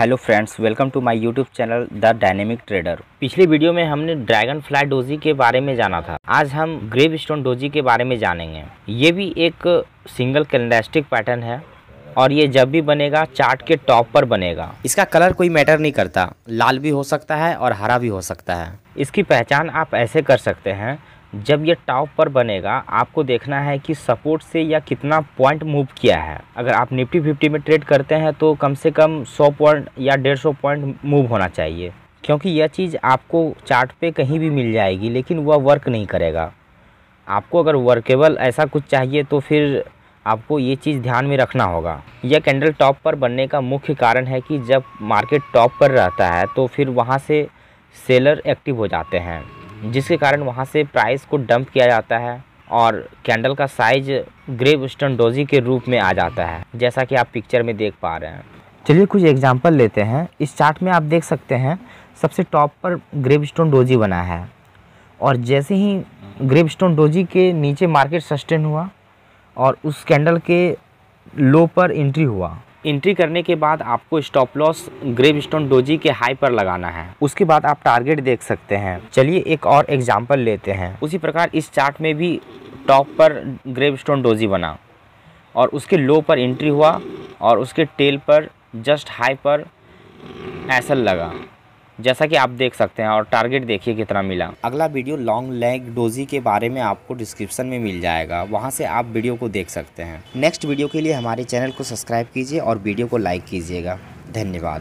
hello friends welcome to my YouTube channel the dynamic trader पिछले video में हमने dragon fly doji के बारे में जाना था आज हम ग्रेव स्टोन डोजी के बारे में जानेंगे ये भी एक सिंगल कैंडलस्टिक पैटर्न है और ये जब भी बनेगा चार्ट के टॉप पर बनेगा इसका कलर कोई मैटर नहीं करता लाल भी हो सकता है और हरा भी हो सकता है इसकी पहचान आप ऐसे कर सकते हैं जब ये टॉप पर बनेगा आपको देखना है कि सपोर्ट से या कितना पॉइंट मूव किया है अगर आप निफ्टी फिफ्टी में ट्रेड करते हैं तो कम से कम 100 पॉइंट या 150 पॉइंट मूव होना चाहिए क्योंकि यह चीज़ आपको चार्ट पे कहीं भी मिल जाएगी लेकिन वह वर्क नहीं करेगा आपको अगर वर्केबल ऐसा कुछ चाहिए तो फिर आपको ये चीज़ ध्यान में रखना होगा यह कैंडल टॉप पर बनने का मुख्य कारण है कि जब मार्केट टॉप पर रहता है तो फिर वहाँ से सेलर एक्टिव हो जाते हैं जिसके कारण वहाँ से प्राइस को डंप किया जाता है और कैंडल का साइज ग्रेव स्टन डोजी के रूप में आ जाता है जैसा कि आप पिक्चर में देख पा रहे हैं चलिए कुछ एग्जाम्पल लेते हैं इस चार्ट में आप देख सकते हैं सबसे टॉप पर ग्रेव स्टोन डोजी बना है और जैसे ही ग्रेव स्टोन डोजी के नीचे मार्केट सस्टेन हुआ और उस कैंडल के लो पर एंट्री हुआ एंट्री करने के बाद आपको stop loss gravestone doji के हाई पर लगाना है उसके बाद आप टारगेट देख सकते हैं चलिए एक और एग्जाम्पल लेते हैं उसी प्रकार इस चार्ट में भी टॉप पर ग्रेव स्टोन डोजी बना और उसके लो पर एंट्री हुआ और उसके टेल पर जस्ट हाई पर एसल लगा जैसा कि आप देख सकते हैं और टारगेट देखिए कितना मिला अगला वीडियो लॉन्ग लेग डोजी के बारे में आपको डिस्क्रिप्शन में मिल जाएगा वहाँ से आप वीडियो को देख सकते हैं नेक्स्ट वीडियो के लिए हमारे चैनल को सब्सक्राइब कीजिए और वीडियो को लाइक कीजिएगा धन्यवाद